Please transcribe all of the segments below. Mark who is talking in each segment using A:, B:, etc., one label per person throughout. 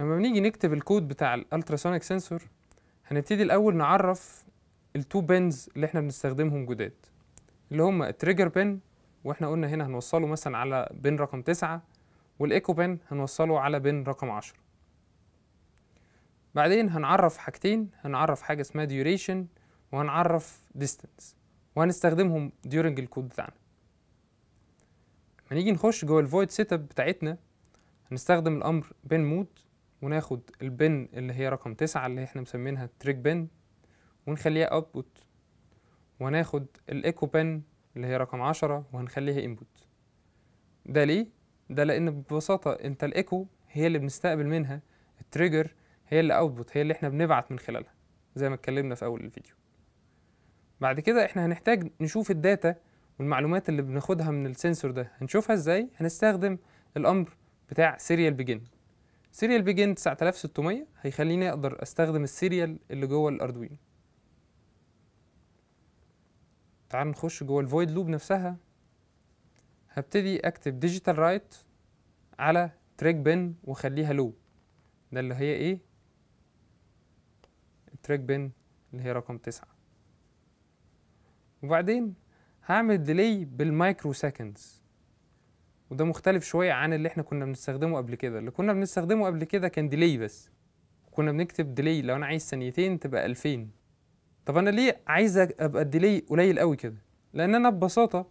A: لما بنيجي نكتب الكود بتاع الالتراسونيك سنسور هنبتدي الاول نعرف التو بنز اللي احنا بنستخدمهم جداد اللي هم التريجر بن واحنا قلنا هنا هنوصله مثلا على بن رقم تسعة والايكو بن هنوصله على بن رقم عشرة بعدين هنعرف حاجتين هنعرف حاجه اسمها duration وهنعرف distance وهنستخدمهم during الكود بتاعنا لما نيجي نخش جوه الفويد سيت اب بتاعتنا هنستخدم الامر بين مود وناخد البن اللي هي رقم تسعة اللي احنا مسمينها تريك بن ونخليها اوتبوت وهناخد الايكو بن اللي هي رقم عشرة وهنخليها انبوت ده ليه؟ ده لان ببساطة انت الايكو هي اللي بنستقبل منها التريجر هي اللي اوتبوت هي اللي احنا بنبعت من خلالها زي ما اتكلمنا في اول الفيديو بعد كده احنا هنحتاج نشوف الداتا والمعلومات اللي بناخدها من السنسور ده هنشوفها ازاي هنستخدم الامر بتاع سيريال بيجن سيريال بيجن 9600 هيخليني اقدر استخدم السيريال اللي جوه الاردوينو تعال نخش جوه الفويد لوب نفسها هبتدي اكتب ديجيتال رايت على تريك بن واخليها لو ده اللي هي ايه التريك بن اللي هي رقم تسعة وبعدين هعمل ديلي بالمايكرو سكندز وده مختلف شويه عن اللي احنا كنا بنستخدمه قبل كده اللي كنا بنستخدمه قبل كده كان ديلي بس كنا بنكتب ديلي لو انا عايز ثانيتين تبقى 2000 طب انا ليه عايز ابقى الديلي قليل قوي كده لان انا ببساطه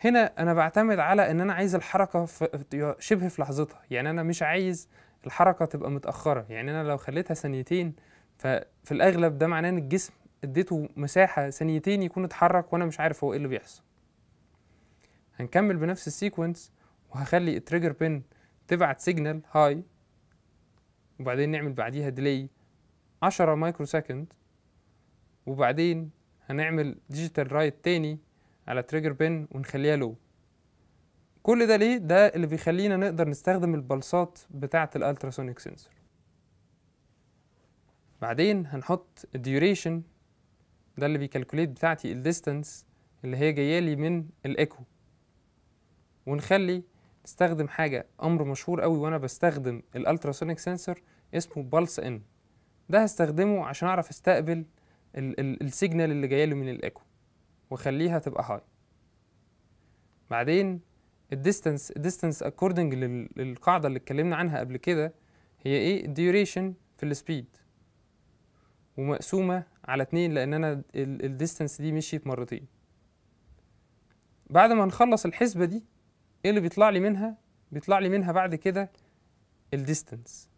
A: هنا انا بعتمد على ان انا عايز الحركه في شبه في لحظتها يعني انا مش عايز الحركه تبقى متاخره يعني انا لو خليتها ثانيتين ففي الاغلب ده معناه ان الجسم اديته مساحه ثانيتين يكون اتحرك وانا مش عارف هو ايه اللي بيحصل هنكمل بنفس السيكونس وهخلي التريجر بن تبعت سيجنال هاي وبعدين نعمل بعديها ديلي 10 مايكرو سكند وبعدين هنعمل ديجيتال رايت تاني على تريجر بن ونخليها لو كل ده ليه ده اللي بيخلينا نقدر نستخدم البلصات بتاعه الالتراسونيك سنسور بعدين هنحط الديوريشن ده اللي بيكالكوليت بتاعتي الديستانس اللي هي جايه لي من الايكو ونخلي استخدم حاجه امر مشهور قوي وانا بستخدم الالتراسونيك سنسور اسمه بالس ان ده هستخدمه عشان اعرف استقبل السيجنال اللي جايه له من الايكو واخليها تبقى هاي بعدين الديستانس الديستانس اكوردنج للقاعده اللي اتكلمنا عنها قبل كده هي ايه الديوريشن في السبيد ومقسومه على اتنين لان انا الديستانس دي مشيت مرتين بعد ما نخلص الحسبه دي ايه اللي بيطلع لي منها بيطلع لي منها بعد كده الديستنس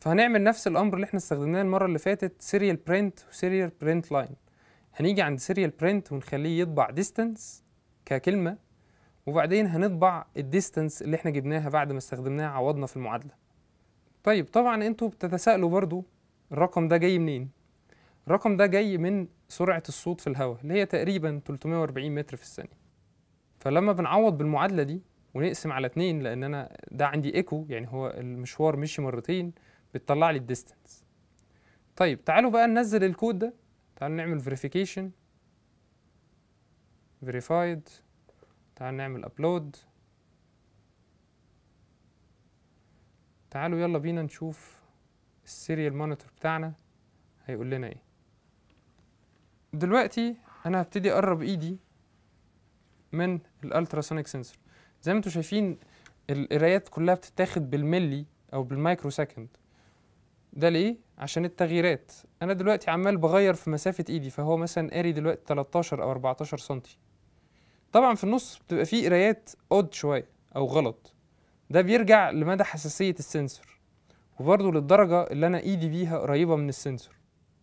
A: فهنعمل نفس الامر اللي احنا استخدمناه المره اللي فاتت سيريال برنت وسيريال برنت لاين هنيجي عند سيريال برنت ونخليه يطبع ديستنس ككلمه وبعدين هنطبع الديستنس اللي احنا جبناها بعد ما استخدمناها عوضنا في المعادله طيب طبعا انتوا بتتساءلوا برضو الرقم ده جاي منين الرقم ده جاي من سرعه الصوت في الهواء اللي هي تقريبا 340 متر في الثانيه فلما بنعوض بالمعادله دي ونقسم على اتنين لان انا ده عندي ايكو يعني هو المشوار مشي مرتين بتطلع لي الديستنس طيب تعالوا بقى ننزل الكود ده تعالوا نعمل فيريفيكيشن فيريفايد تعالوا نعمل ابلود تعالوا يلا بينا نشوف السيريال مونيتور بتاعنا هيقول لنا ايه دلوقتي انا هبتدي اقرب ايدي من الالتراسونيك سنسور زي ما انتم شايفين القرايات كلها بتتاخد بالملي او بالمايكرو سكند ده ليه عشان التغييرات انا دلوقتي عمال بغير في مسافه ايدي فهو مثلا قاري دلوقتي 13 او 14 سنتي طبعا في النص بتبقى فيه قرايات اود شويه او غلط ده بيرجع لمدى حساسيه السنسور وبرضه للدرجه اللي انا ايدي بيها قريبه من السنسور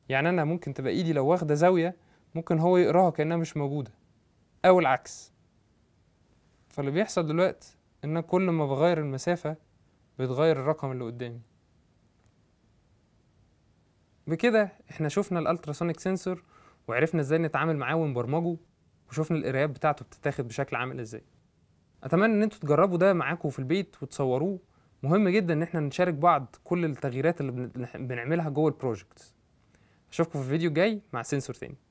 A: يعني انا ممكن تبقى ايدي لو واخده زاويه ممكن هو يقراها كانها مش موجوده او العكس فاللي بيحصل دلوقتي ان انا كل ما بغير المسافة بتغير الرقم اللي قدامي بكده احنا شفنا الالتراسونيك سنسور وعرفنا ازاي نتعامل معاه ونبرمجه وشفنا القرايات بتاعته بتتاخد بشكل عامل ازاي اتمنى ان انتوا تجربوا ده معاكم في البيت وتصوروه مهم جدا ان احنا نشارك بعض كل التغييرات اللي بنعملها جوه البروجكت اشوفكم في الفيديو الجاي مع سنسور تاني